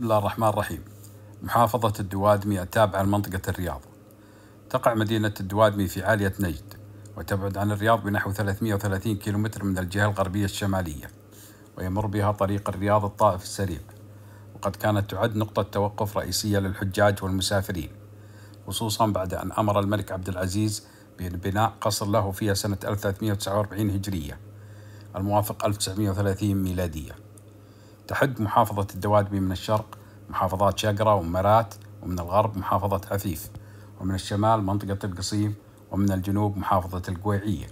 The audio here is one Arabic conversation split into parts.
بسم الله الرحمن الرحيم محافظة الدوادمي التابعة لمنطقة الرياض تقع مدينة الدوادمي في عالية نجد وتبعد عن الرياض بنحو 330 كيلومتر من الجهة الغربية الشمالية ويمر بها طريق الرياض الطائف السريع وقد كانت تعد نقطة توقف رئيسية للحجاج والمسافرين خصوصا بعد أن أمر الملك عبد العزيز ببناء قصر له فيها سنة 1349 هجرية الموافق 1930 ميلادية تحد محافظة الدوادمي من الشرق محافظات شقرة ومرات ومن الغرب محافظة عفيف ومن الشمال منطقة القصيم ومن الجنوب محافظة القويعية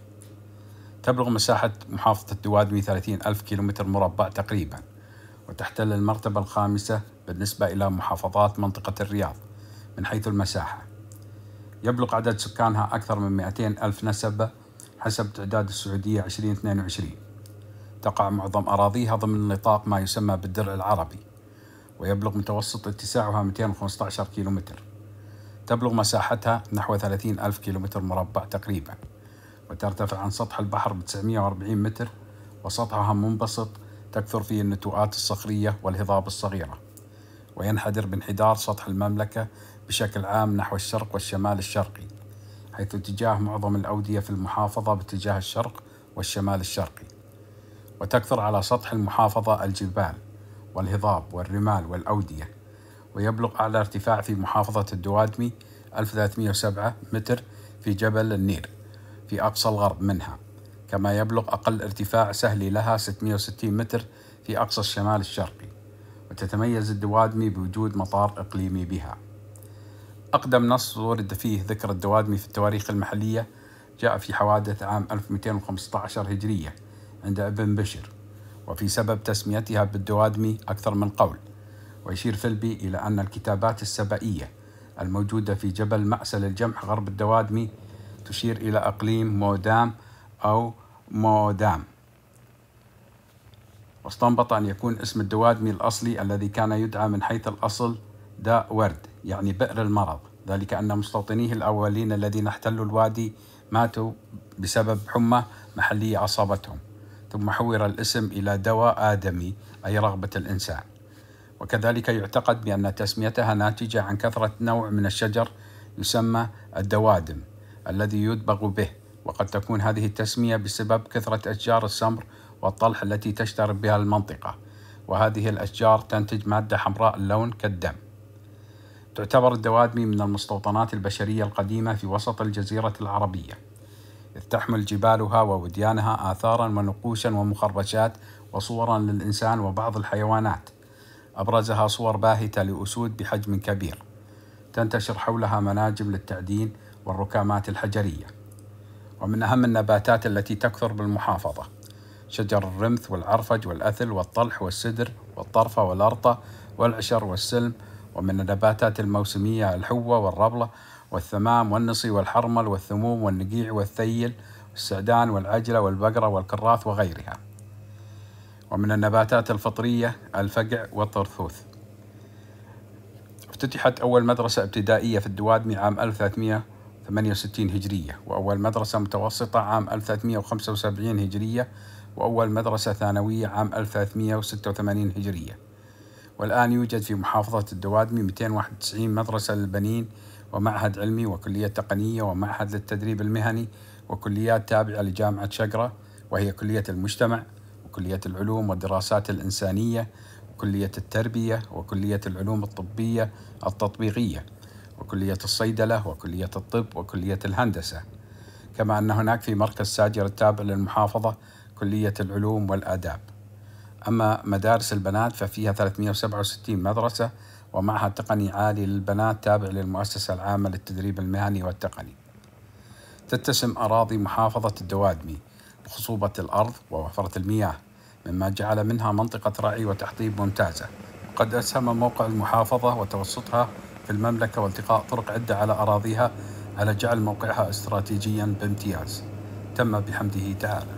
تبلغ مساحة محافظة الدوادمي 30 ألف كيلومتر مربع تقريبا وتحتل المرتبة الخامسة بالنسبة إلى محافظات منطقة الرياض من حيث المساحة يبلغ عدد سكانها أكثر من 200 ألف نسبة حسب تعداد السعودية 2022 تقع معظم أراضيها ضمن نطاق ما يسمى بالدرع العربي ويبلغ متوسط اتساعها 215 كيلومتر تبلغ مساحتها نحو 30 ألف كيلومتر مربع تقريبا وترتفع عن سطح البحر ب 940 متر وسطحها منبسط تكثر فيه النتوءات الصخرية والهضاب الصغيرة وينحدر بانحدار سطح المملكة بشكل عام نحو الشرق والشمال الشرقي حيث اتجاه معظم الأودية في المحافظة باتجاه الشرق والشمال الشرقي وتكثر على سطح المحافظة الجبال والهضاب والرمال والأودية ويبلغ أعلى ارتفاع في محافظة الدوادمي 1307 متر في جبل النير في أقصى الغرب منها كما يبلغ أقل ارتفاع سهلي لها 660 متر في أقصى الشمال الشرقي وتتميز الدوادمي بوجود مطار إقليمي بها أقدم نص ورد فيه ذكر الدوادمي في التواريخ المحلية جاء في حوادث عام 1215 هجرية عند ابن بشر وفي سبب تسميتها بالدوادمي أكثر من قول ويشير فيلبي إلى أن الكتابات السبائية الموجودة في جبل مأسل الجمح غرب الدوادمي تشير إلى أقليم مودام أو مودام واستنبط أن يكون اسم الدوادمي الأصلي الذي كان يدعى من حيث الأصل داء ورد يعني بئر المرض ذلك أن مستوطنيه الأولين الذين احتلوا الوادي ماتوا بسبب حمى محلية أصابتهم ثم حور الاسم إلى دواء آدمي أي رغبة الإنسان وكذلك يعتقد بأن تسميتها ناتجة عن كثرة نوع من الشجر يسمى الدوادم الذي يدبغ به وقد تكون هذه التسمية بسبب كثرة أشجار السمر والطلح التي تشترب بها المنطقة وهذه الأشجار تنتج مادة حمراء اللون كالدم تعتبر الدوادمي من المستوطنات البشرية القديمة في وسط الجزيرة العربية إذ تحمل جبالها ووديانها آثارا ونقوشا ومخرجات وصورا للإنسان وبعض الحيوانات أبرزها صور باهتة لأسود بحجم كبير تنتشر حولها مناجم للتعدين والركامات الحجرية ومن أهم النباتات التي تكثر بالمحافظة شجر الرمث والعرفج والأثل والطلح والسدر والطرفة والأرطة والعشر والسلم ومن النباتات الموسمية الحوة والربلة والثمام والنصي والحرمل والثموم والنقيع والثيل والسعدان والعجلة والبقرة والكراث وغيرها ومن النباتات الفطرية الفقع والطرثوث افتتحت أول مدرسة ابتدائية في الدوادمي عام 1368 هجرية وأول مدرسة متوسطة عام 1375 هجرية وأول مدرسة ثانوية عام 1386 هجرية والآن يوجد في محافظة الدوادمي 291 مدرسة للبنين ومعهد علمي وكلية تقنية ومعهد للتدريب المهني وكليات تابعة لجامعة شقرة وهي كلية المجتمع وكلية العلوم والدراسات الإنسانية وكلية التربية وكلية العلوم الطبية التطبيقية وكلية الصيدلة وكلية الطب وكلية الهندسة كما أن هناك في مركز ساجر التابع للمحافظة كلية العلوم والآداب أما مدارس البنات ففيها 367 مدرسة ومعهد تقني عالي للبنات تابع للمؤسسة العامة للتدريب المهني والتقني تتسم أراضي محافظة الدوادمي بخصوبة الأرض ووفرة المياه مما جعل منها منطقة رعي وتحطيب ممتازة وقد أسهم موقع المحافظة وتوسطها في المملكة والتقاء طرق عدة على أراضيها على جعل موقعها استراتيجيا بامتياز تم بحمده تعالى